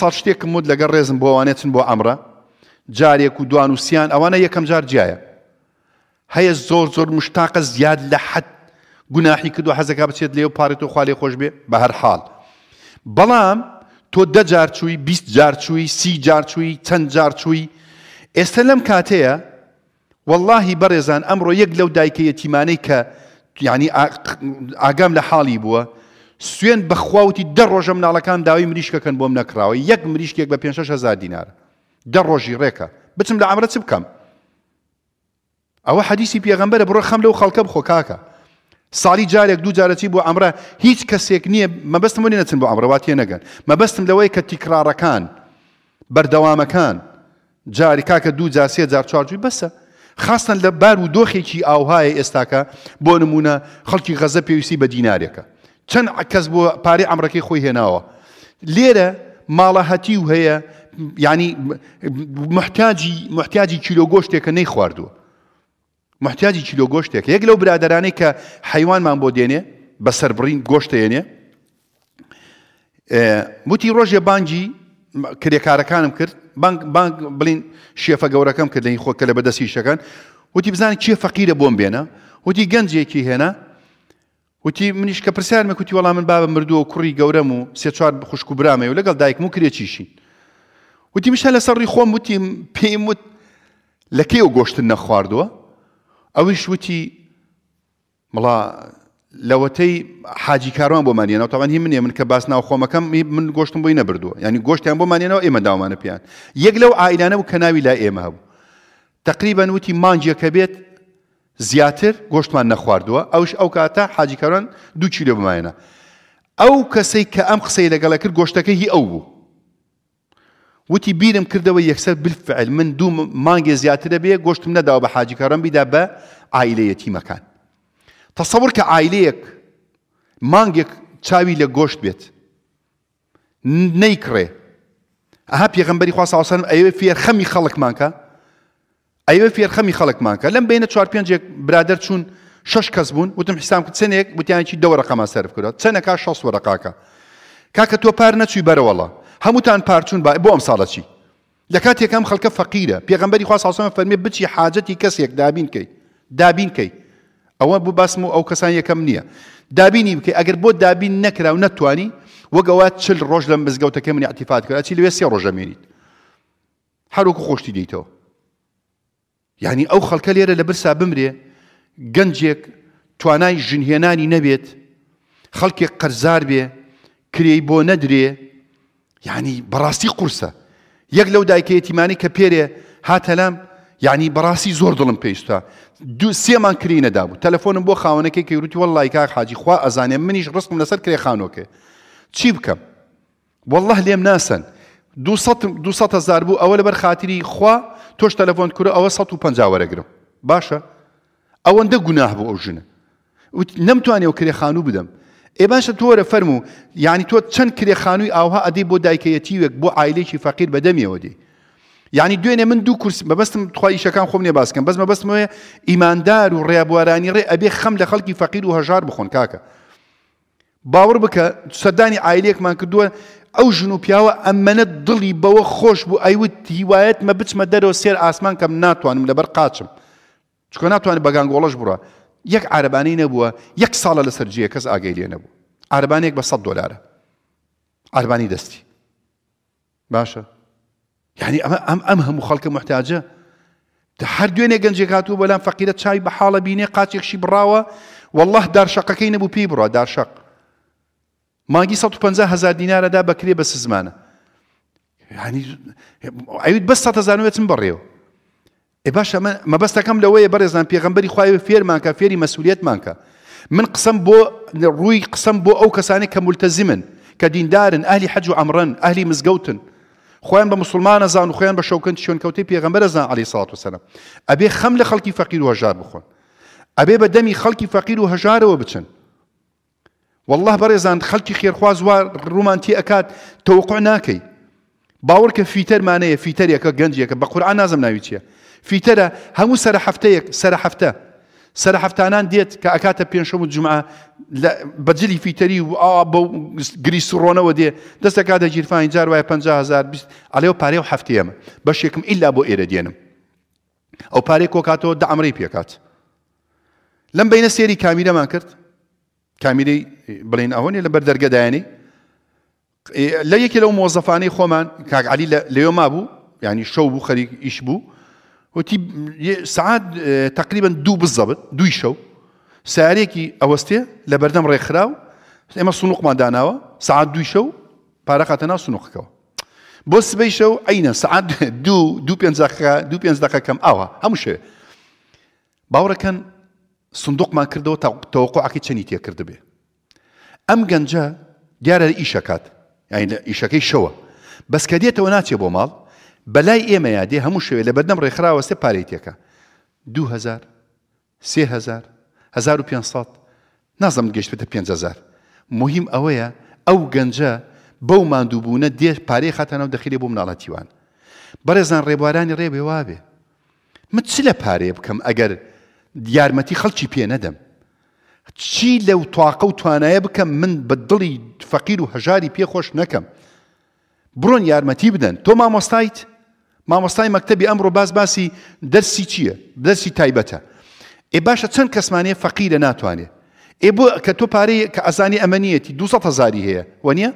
ساڵ شتێکم مود لەگە ڕێزم بۆوانێتن بۆ ئەمرە جارێک و دوانوسیان ئەوانە یەکەم جار جیایە هەیە زۆر زۆر مشتاقە زیاد لە حەت گوناحی کردو حەزەکە بچێت لێو پارێتەوە خالێ خۆش بێ بە هەر حاڵ بەڵام تۆ دە جارچووی بیست جارچووی سی جارچووی چەند جارچووی ئێستا لەم کاتەیە واللهی بەڕێزان ئەمڕۆ یەک لەو دایکە یەتیمانەی کە ینی ئاگام لە حاڵی بووە سوێن بەخواوتی دە ڕۆژە مناڵەکان داوای مریشکەکەن بۆم نەکراوە یەک مریشکێک بە 500 دینار دە ڕۆژی ڕێکە بچم لە ئەمرە چ بکەم ئەوە حەدیسی پێغمبەرە بڕۆ خەم لەو خەڵکە بخۆ کاکە ساڵی جارێک دوو جارەتی بۆ ئەمرە هیچ کەسێک نییە مەبەستم منی نەچن بۆ ئەمرەواتیە نەگەن مەبەستم لەوەی کە تیکرارەکان بەردەوامەکان جاری کاکە دوو جاسێ جار چارجوی بەسە خاستن لە بار و دۆخێکی ئاوهایە ئێستاکە بۆ نمونە خەڵکی غەزە پێویستی بە دینارێکە چەند کەس بۆ پارەی ئەمڕەکەی خۆی هێناوە لێرە ماڵە هەتی و هەیە ینی محتاجی محتاجی کیلۆ گۆشتێکە نەی خواردووە محتاجی کیلۆ گۆشتێک یەک لەو برادرانەی کە حیوانمان بۆ دێنێ بە سربڕین گۆشتێنێ وتی ڕۆژێ بانگی کرێکارەکانم کرد بڵین شێفە گەورەکەم کردین خۆ کە لە بەدەسی شەکەن وتی بزانانی چێ فەقیرە بۆم بێنە وتی گەنجێکی هێنا وتی منیش کە پرسیارمە کوتی وەڵام من بابە مردووە کوڕی گەورەم و سێ چوار بخشک و برامەوە لەگەڵ دایکم و کرێکیشین وتی مشە لە سەڕی خۆم وتی پێم وت لە کێ و گۆشتن نەخواردووە ئەویش وتی مڵا لەوەتەی حاجی کاروان بۆمانێنەوە تاوان هی منێ من کە باس ناو خۆمەکەم من گۆشتم بۆی نەبردووە ینی گۆشتیان بۆمانێنەوە ئێمە داوامانە پێیان یەک لەو ئایلانە و کەناوی لا ئێمە هەبوو تقریبا وتی مانجیەکە بێت زیاتر گۆشتمان نەخواردووە ئەوش ئەو کاتە حاجیکەران دوو چیلۆ بماینە ئەو کەسەی کە ئەم قسەی لەگەڵە کرد گۆشتەکە هی ئەو بوو وتی بیرم کردەوە یەکسەر بفعل من دوو مانگێ زیاترە بێ گۆشتم نەداوە بە حاجیکاران بیدا بە ئایلەتی مەکان تەسەور کە ئایلەیەک مانگێک چاوی لە گۆشت بێت نەیکڕێ ئەها پێغمبەری خوا ساوسەرم ئەوێ فێر خەمی خەڵکمانکە ايوه في الخمي خلق مانكا لم بين تشار جيك برادر تشون شش كسبون وتم حسام كنت سنه هيك بوتيان دوره قما صرف كرو سنه كا ورا كاكا كاكا تو بار نتشي بر والله همتان بارتون با بوم صالتشي لكات كم خلق فقيره بيغمبري خاص اصلا فرمي بتشي حاجتي كس يك دابين كي دابين كي او بو باسمو او كسان كم نيه دابيني بكي اگر بو دابين نكرا ونتواني وقوات شل روج لمز قوتك من اعتفاد كرو اتشي لي بس روج حروك خوش تي یعنی ئەو خەڵکە لێرە لە برسا بمرێ گەنجێک توانای ژنهێنانی نەبێت خەڵکێک قەرزار بێ کرێی بۆ نەدرێ یعنی بەڕاستی قورسە یەک لەو دایکەیەتیمانی کە پێرێ هاتەلام یعنی بەڕاستی زۆر دڵم پێیشتا دو سێمان کری نەدابوو تەلەفۆنم بۆ خاونەکەی کە وتی وەڵی کا حاجی خوا ئەزانێ منیش ڕستم لەسەر کرێ خانۆکێ چی بکەم والله لێم ناسن 200 هزار بوو ئەوە لەبەر خاتری خوا تۆش تەلەفۆن کورە ئەوە 150 وەرەگرم باشە ئەوەندە گوناه بۆ ئەو ژنە نەمتوانێ و کرێخانوو بدەم ئێ باشە تۆرە فەرم و یعنی تۆ چەند کرێخانووی ئاوها ئەدی بۆ دایکەیەتیوێک بۆ ئایلێکی فەقیر بەدەمیەوە دی یعنی دوێنێ من دوو کورس بەبستم خوایشەکان خۆم نێ باسکەم بەس مە بەستمەوە ئیماندار و ڕێبوارانی ڕێ ئەبێ خەم لە خەڵکی فەقیر و هەژار بخۆن کاکە باور بکە سەردانی ئایلێکمان کردووە ئەو ژن و پیاوە ئەمەنە دڵی بەوە خۆش بوو ئەیوت هیوایەت مە بچمە دەرەوە سێر ئاسمان کەم ناتوانم لەبەر قاچم چکۆ ناتوانێت بەگانگۆڵەش بڕە یەک عربانەی نەبووە یەک ساڵە لە سەررجە کەس ئاگەی لێ نەبوو عربانێک بە 100 دلارە عربانی دەستی باشە یعنی ئەم ئەم هەموو خەڵکە محتاجە هەر دوێنێ گەنجێک هاتوو بەلام فەقیرە چای بە حاڵە بینێ قاچێکشی بڕاوە والله دارشەقەکەی نەبوو پێی بڕە دارشق ماجي صد وخمسة هزار دينار دا بكري بس زمانه يعني عيد بس صد هزار ويا تم بريو إباش ما ما بس تكمل لويه برزان في غنبري خايف فير مانكا فيري مسؤوليات مانكا من قسم بو روي قسم بو أو كسانك ملتزمن كدين دارن أهلي حج عمران أهلي مزجوتن خويا بمسلمان زان وخوان بشوكن شون كوتي في غنبر زان عليه الصلاة والسلام أبي خمل خلقي فقير وهجار بخون أبي بدمي خلقي فقير وهجار وبتشن والله خلتي خير خواز ڕوومانتی رومانتي تەوقع ناکەی باور کە فیتەرمانەیە فیتەرێکە گەنجەکە بە قورآ نازم ناوی چیە فیتەرە هەموو سەرە هەفتەیەک سەرە هەفتە سەرە هەفتانان دێت جمعه ئەکاتە پێنجشەم و جمعە بەجلی فیتەری و بە گریسڕۆنەوە دێ دەستەکاتە جیرفانی جار وایە 500هزار ئەلێ و پارێ و الا بو ئیلا بۆ ئێرە دێنم ئەو پارێک کۆکاتەوە دە ئەمری پێکات لەم بینە سێری کامیرەمان کرد کامیرەی بلين اهوني لا بردر لە لا يكي لو موظفاني کاک كاك علي ليوم ابو يعني شو بو خەریک ايش بو وتي ساعات اه، تقريبا دو بالضبط دو شەو ساريكي اوستي لە بەردەم ڕێکخراو ئێمە سنوقمان داناوە سعات دوی شەو پارەخاتە ناو سنوقەکەەوە بۆ سبەی شەو ئەینە سعات دو دو دو پێ كم اوا همشي شێ باوڕەکەن سندوقمان کردەوە تاوقعکی چنی تێکرد كردبي ئەم گەنجە دیارە ئیشەکات ئیشەکەی شەوە بەس کە دێتەوە ناچێ بۆ ماڵ بەلای ئێمەیە دێ هەموو شوێ لە بەدەم ڕێکخراوە سێ پارێتێکە 2000 3000 1500 نازم گەشتێتە 500 مهم ئەوەیە ئەو گەنجە بەو مادووبوونە دێ پارێ خاتەنەوە دەخیلێ بۆ مناڵەتیوان بەرەزان ڕێبوارانی ڕێبێ وابێ من چ لە پارێ بکەم ئەگەر یارمەتی خەڵکی پێ نەدەم چی لەو تواقە و توانایە بکەم من بە دڵی فەقیر و هەژاری پێخۆش نەکەم بڕۆن یارمەتی بدەن تۆ مامۆستایت مامۆستای مەکتتەبی ئەمڕۆ باز باسی دەرسی چییە دەرسی تایبەتە ئێ باشە چەند کەسمانەیە فەقیرە ناتوانێت ئێ بۆ کە تۆ پارەیە کە ئەزانی ئەمەنیەتی 200 هزاری هەیە وەنیە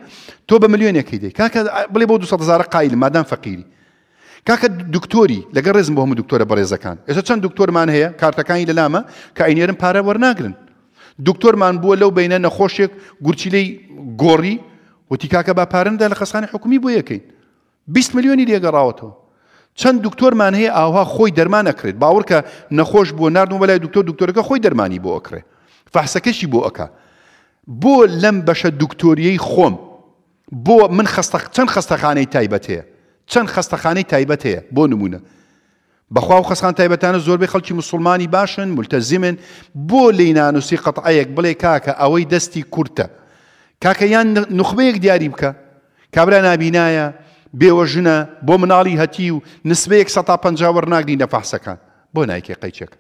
تۆ بە میلیۆنێکی دی کاکە بڵێ بۆ 200 هزار قایل مادام فەقیری کاکە دکتۆری لەگە ڕێزم بۆ هەموو دکتۆرە بەڕێزەکان ئێستا چەند دکتۆرمان هەیە کارتەکانی لەلامە کە ئینێرم پارە وەرناگرن دکتۆرمان بووە لەو بینە نەخۆشێک گورچیلەی گۆڕی وتی کاکە با پارندا لە خەسانی حکومی بۆ یەکەین 20 میلیۆنی لێگەڕاوەتەوە چەند دکتۆرمان هەیە ئاها خۆی دەرمانەکرێت باورکە نەخۆش بووە نردن بەلای دکتۆر دکتۆرەکە خۆی دەرمانی بۆ ئەکرێ فحسەکەشی بۆ ئەکا بۆ لەم بەشە دکتۆریەی خۆم بۆ من چەند خستەخانەی تایبەت هەیە چەند خستەخانەی تایبەت هەیە بۆ نمونە بەخوا و خەسخان تایبەتانە زۆربەی خەڵکی مسلمانی باشن ملتەزیمن بۆ لی نانووسی قەتعەیەک بڵێ کاکە ئەوەی دەستی کورتە کاکە یان نخبەیەک دیاری بکە کابرا نبینایە بێوەژنە بۆ مناڵی هەتی و نسبەیەک 150 وەرناگرین لە فحسەکان بۆ نایکێ قەیچێک.